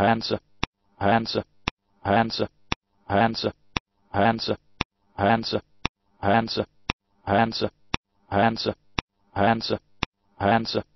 Hansa, Hansa, Hansa, Hansa, Hansa, Hansa, Hansa, Hansa, Hansa, Hansa, Hansa,